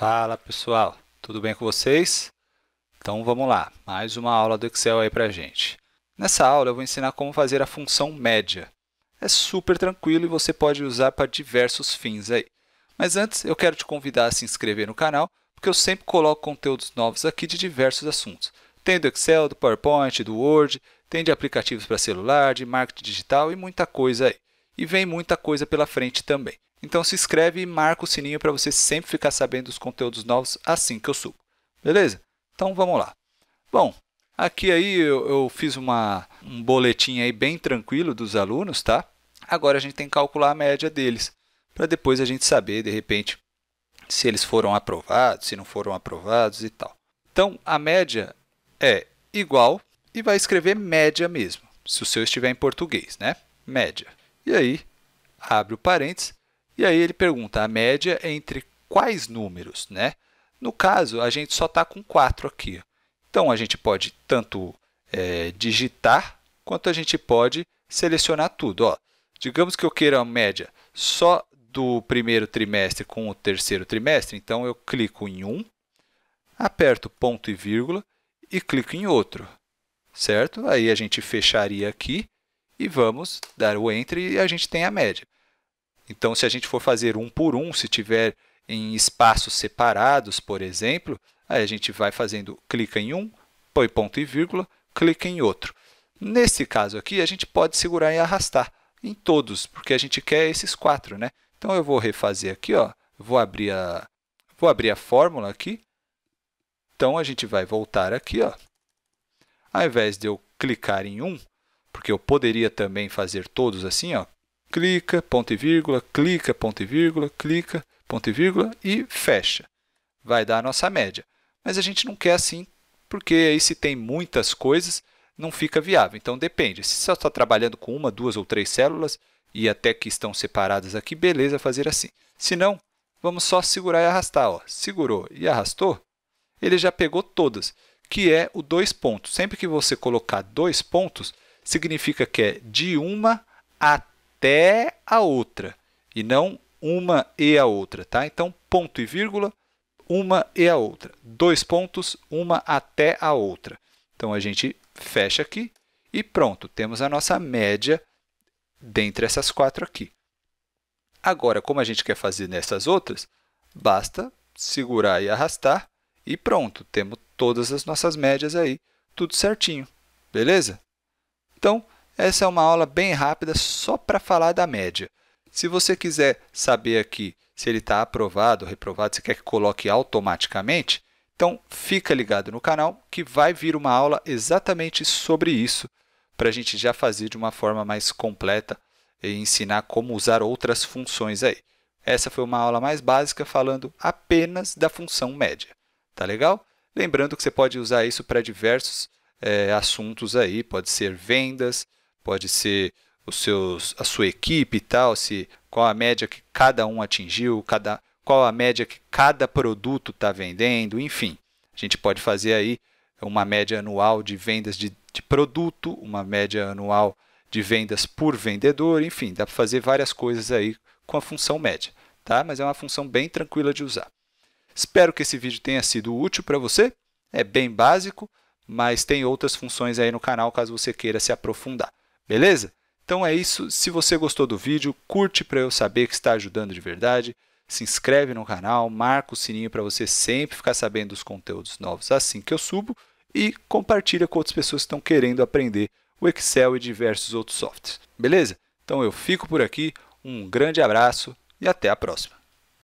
Fala pessoal, tudo bem com vocês? Então vamos lá, mais uma aula do Excel aí para a gente. Nessa aula eu vou ensinar como fazer a função média. É super tranquilo e você pode usar para diversos fins aí. Mas antes eu quero te convidar a se inscrever no canal, porque eu sempre coloco conteúdos novos aqui de diversos assuntos. Tem do Excel, do PowerPoint, do Word, tem de aplicativos para celular, de marketing digital e muita coisa aí. E vem muita coisa pela frente também. Então se inscreve e marca o sininho para você sempre ficar sabendo dos conteúdos novos assim que eu subo. Beleza? Então vamos lá. Bom, aqui aí eu, eu fiz uma, um boletim aí bem tranquilo dos alunos, tá? Agora a gente tem que calcular a média deles, para depois a gente saber, de repente, se eles foram aprovados, se não foram aprovados e tal. Então, a média é igual e vai escrever média mesmo, se o seu estiver em português, né? Média. E aí, abre o parênteses, e aí ele pergunta a média é entre quais números, né? No caso, a gente só está com 4 aqui. Então, a gente pode tanto é, digitar, quanto a gente pode selecionar tudo. Ó, digamos que eu queira a média só do primeiro trimestre com o terceiro trimestre, então eu clico em um, aperto ponto e vírgula e clico em outro, certo? Aí a gente fecharia aqui e vamos dar o Enter e a gente tem a média. Então, se a gente for fazer um por um, se tiver em espaços separados, por exemplo, aí a gente vai fazendo, clica em um, põe ponto e vírgula, clica em outro. Nesse caso aqui, a gente pode segurar e arrastar em todos, porque a gente quer esses quatro. Né? Então, eu vou refazer aqui, ó, vou, abrir a, vou abrir a fórmula aqui. Então, a gente vai voltar aqui. Ó. Ao invés de eu clicar em um, porque eu poderia também fazer todos assim, ó, clica, ponto e vírgula, clica, ponto e vírgula, clica, ponto e vírgula e fecha. Vai dar a nossa média. Mas a gente não quer assim, porque aí se tem muitas coisas, não fica viável. Então depende. Se você está trabalhando com uma, duas ou três células e até que estão separadas aqui, beleza fazer assim. Se não, vamos só segurar e arrastar. Ó. Segurou e arrastou, ele já pegou todas, que é o dois pontos. Sempre que você colocar dois pontos, significa que é de uma a até a outra e não uma e a outra, tá? Então, ponto e vírgula, uma e a outra. Dois pontos, uma até a outra. Então, a gente fecha aqui e pronto, temos a nossa média dentre essas quatro aqui. Agora, como a gente quer fazer nessas outras, basta segurar e arrastar e pronto, temos todas as nossas médias aí, tudo certinho, beleza? Então, essa é uma aula bem rápida só para falar da média. Se você quiser saber aqui se ele está aprovado ou reprovado, você quer que coloque automaticamente, então fica ligado no canal que vai vir uma aula exatamente sobre isso, para a gente já fazer de uma forma mais completa e ensinar como usar outras funções aí. Essa foi uma aula mais básica falando apenas da função média. Tá legal? Lembrando que você pode usar isso para diversos é, assuntos aí, pode ser vendas, pode ser os seus, a sua equipe e tal, se qual a média que cada um atingiu, cada, qual a média que cada produto está vendendo, enfim. A gente pode fazer aí uma média anual de vendas de, de produto, uma média anual de vendas por vendedor, enfim, dá para fazer várias coisas aí com a função média, tá? Mas é uma função bem tranquila de usar. Espero que esse vídeo tenha sido útil para você. É bem básico, mas tem outras funções aí no canal caso você queira se aprofundar. Beleza? Então é isso. Se você gostou do vídeo, curte para eu saber que está ajudando de verdade. Se inscreve no canal, marca o sininho para você sempre ficar sabendo dos conteúdos novos assim que eu subo e compartilha com outras pessoas que estão querendo aprender o Excel e diversos outros softwares. Beleza? Então eu fico por aqui, um grande abraço e até a próxima.